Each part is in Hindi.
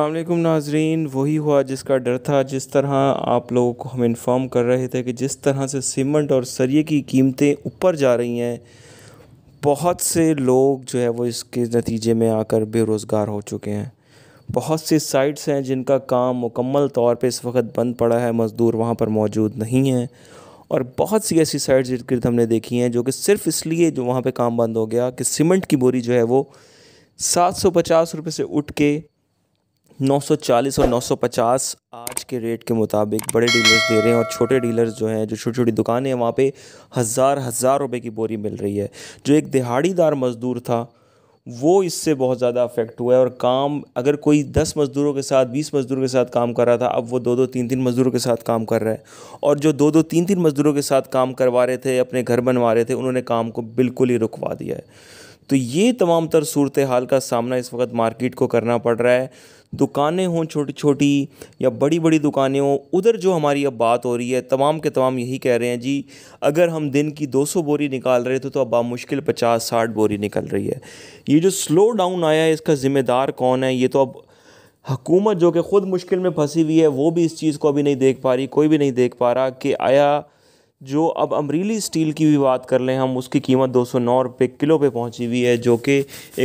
अल्लाम नाजरीन वही हुआ जिसका डर था जिस तरह आप लोगों को हम इन्फॉर्म कर रहे थे कि जिस तरह से सीमेंट और सरिये की कीमतें ऊपर जा रही हैं बहुत से लोग जो है वो इसके नतीजे में आकर बेरोज़गार हो चुके हैं बहुत सी साइट्स हैं जिनका काम मुकम्मल तौर पे इस वक्त बंद पड़ा है मज़दूर वहाँ पर मौजूद नहीं हैं और बहुत सी ऐसी साइट्स इर्द गिर्द हमने देखी हैं जो कि सिर्फ इसलिए जो वहाँ पर काम बंद हो गया कि सीमेंट की बोरी जो है वो सात सौ पचास रुपये से उठ के 940 और 950 आज के रेट के मुताबिक बड़े डीलर्स दे रहे हैं और छोटे डीलर्स जो हैं जो छोटी छोटी दुकानें हैं वहाँ पे हज़ार हज़ार रुपए की बोरी मिल रही है जो एक दिहाड़ीदार मज़दूर था वो इससे बहुत ज़्यादा अफेक्ट हुआ है और काम अगर कोई दस मज़दूरों के साथ बीस मज़दूरों के साथ काम कर रहा था अब वो दो दो तीन तीन मज़दूरों के साथ काम कर रहा है और जो दो दो तीन तीन मज़दूरों के साथ काम करवा रहे थे अपने घर बनवा रहे थे उन्होंने काम को बिल्कुल ही रुकवा दिया है तो ये तमाम तर सूरत हाल का सामना इस वक्त मार्केट को करना पड़ रहा है दुकानें हों छोटी छोटी या बड़ी बड़ी दुकानें हों उधर जो हमारी अब बात हो रही है तमाम के तमाम यही कह रहे हैं जी अगर हम दिन की 200 बोरी निकाल रहे थे तो अब मुश्किल 50-60 बोरी निकल रही है ये जो स्लो डाउन आया है इसका ज़िम्मेदार कौन है ये तो अब हुकूमत जो कि ख़ुद मुश्किल में फंसी हुई है वो भी इस चीज़ को अभी नहीं देख पा रही कोई भी नहीं देख पा रहा कि आया जो अब अमरीली स्टील की भी बात कर लें हम उसकी कीमत दो सौ नौ रुपये किलो पे पहुंची हुई है जो कि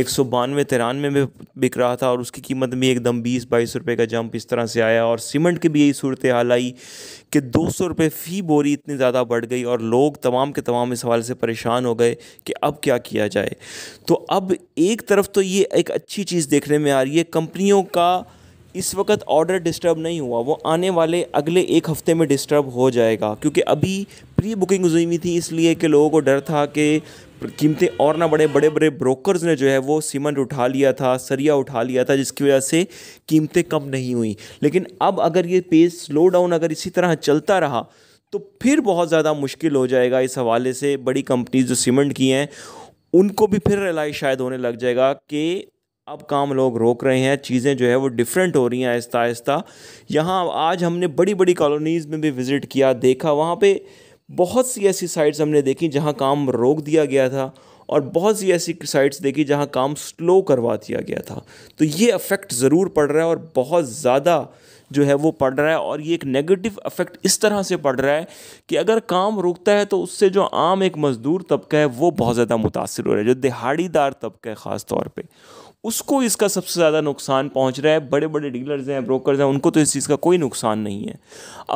एक सौ बानवे तिरानवे में बिक रहा था और उसकी कीमत भी एकदम बीस बाईस रुपये का जंप इस तरह से आया और सीमेंट की भी यही सूरत हाल आई कि दो सौ रुपये फ़ी बोरी इतनी ज़्यादा बढ़ गई और लोग तमाम के तमाम इस हवाले से परेशान हो गए कि अब क्या किया जाए तो अब एक तरफ तो ये एक अच्छी चीज़ देखने में आ रही है कंपनियों का इस वक्त ऑर्डर डिस्टर्ब नहीं हुआ वो आने वाले अगले एक हफ्ते में डिस्टर्ब हो जाएगा क्योंकि अभी प्री बुकिंग हुई हुई थी इसलिए कि लोगों को डर था कि कीमतें और ना बढ़े बड़े बड़े ब्रोकर्स ने जो है वो सीमेंट उठा लिया था सरिया उठा लिया था जिसकी वजह से कीमतें कम नहीं हुई लेकिन अब अगर ये पेज स्लो डाउन अगर इसी तरह चलता रहा तो फिर बहुत ज़्यादा मुश्किल हो जाएगा इस हवाले से बड़ी कंपनीज जो सीमेंट की हैं उनको भी फिर रिलाई शायद होने लग जाएगा कि अब काम लोग रोक रहे हैं चीज़ें जो है वो डिफरेंट हो रही हैं आहिस्ता आहिस्ता यहाँ आज हमने बड़ी बड़ी कॉलोनीज़ में भी विज़िट किया देखा वहाँ पे बहुत सी ऐसी साइट्स हमने देखी जहाँ काम रोक दिया गया था और बहुत सी ऐसी साइट्स देखी जहाँ काम स्लो करवा दिया गया था तो ये अफेक्ट ज़रूर पड़ रहा है और बहुत ज़्यादा जो है वो पड़ रहा है और ये एक नेगेटिव अफेक्ट इस तरह से पड़ रहा है कि अगर काम रुकता है तो उससे जो आम एक मज़दूर तबका है वो बहुत ज़्यादा मुतासर हो रहा है जो दिहाड़ीदार तबका है ख़ास तौर पर उसको इसका सबसे ज़्यादा नुकसान पहुंच रहा है बड़े बड़े डीलर्स हैं ब्रोकर्स हैं उनको तो इस चीज़ का कोई नुकसान नहीं है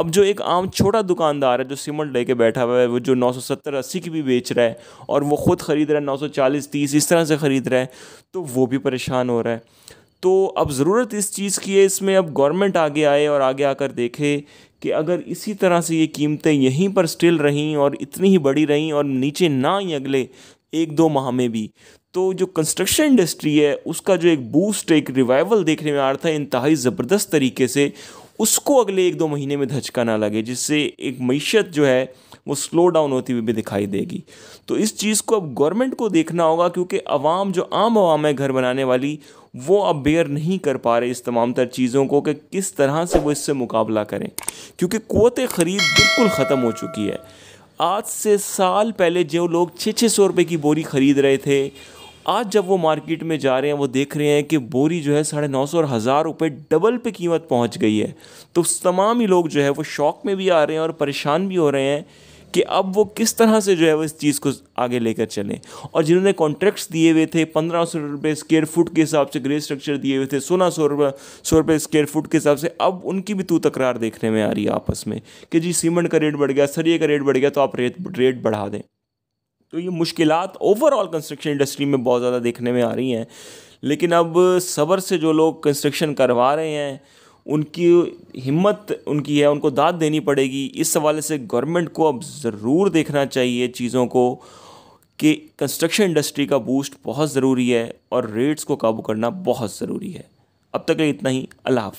अब जो एक आम छोटा दुकानदार है जो सीमेंट लेके बैठा हुआ है वो जो 970 80 की भी बेच रहा है और वो ख़ुद ख़रीद रहा है 940 30 इस तरह से ख़रीद रहा है तो वो भी परेशान हो रहा है तो अब ज़रूरत इस चीज़ की है इसमें अब गवर्नमेंट आगे आए और आगे आकर देखे कि अगर इसी तरह से ये कीमतें यहीं पर स्टिल रहीं और इतनी ही बड़ी रहीं और नीचे ना ही अगले एक दो माह में भी तो जो कंस्ट्रक्शन इंडस्ट्री है उसका जो एक बूस्ट एक रिवाइवल देखने में आ रहा था इंतहाई ज़बरदस्त तरीके से उसको अगले एक दो महीने में धचका ना लगे जिससे एक मीशत जो है वो स्लो डाउन होती हुई भी दिखाई देगी तो इस चीज़ को अब गवर्नमेंट को देखना होगा क्योंकि आवाम जो आम आवाम है घर बनाने वाली वो अब बेयर नहीं कर पा रहे इस तमाम तर चीज़ों को कि किस तरह से वो इससे मुकाबला करें क्योंकि कोत ख़रीद बिल्कुल ख़त्म हो चुकी है आज से साल पहले जो लोग छः छः सौ रुपये की बोरी ख़रीद रहे थे आज जब वो मार्केट में जा रहे हैं वो देख रहे हैं कि बोरी जो है साढ़े नौ सौ और हज़ार रुपये डबल पे कीमत पहुंच गई है तो तमाम ही लोग जो है वो शौक में भी आ रहे हैं और परेशान भी हो रहे हैं कि अब वो किस तरह से जो है वो इस चीज़ को आगे लेकर चलें और जिन्होंने कॉन्ट्रैक्ट्स दिए हुए थे पंद्रह सौ रुपये स्केयर फुट के हिसाब से ग्रे स्ट्रक्चर दिए हुए थे सोलह सौ रुपये सौ रुपये स्केयर फुट के हिसाब से अब उनकी भी तू तकरार देखने में आ रही है आपस में कि जी सीमेंट का रेट बढ़ गया सरिए का रेट बढ़ गया तो आप रेट रेट बढ़ा दें तो ये मुश्किल ओवरऑल कंस्ट्रक्शन इंडस्ट्री में बहुत ज़्यादा देखने में आ रही हैं लेकिन अब सबर से जो लोग कंस्ट्रक्शन करवा रहे हैं उनकी हिम्मत उनकी है उनको दाद देनी पड़ेगी इस हवाले से गवर्नमेंट को अब ज़रूर देखना चाहिए चीज़ों को कि कंस्ट्रक्शन इंडस्ट्री का बूस्ट बहुत ज़रूरी है और रेट्स को काबू करना बहुत ज़रूरी है अब तक इतना ही अल्लाह हाफ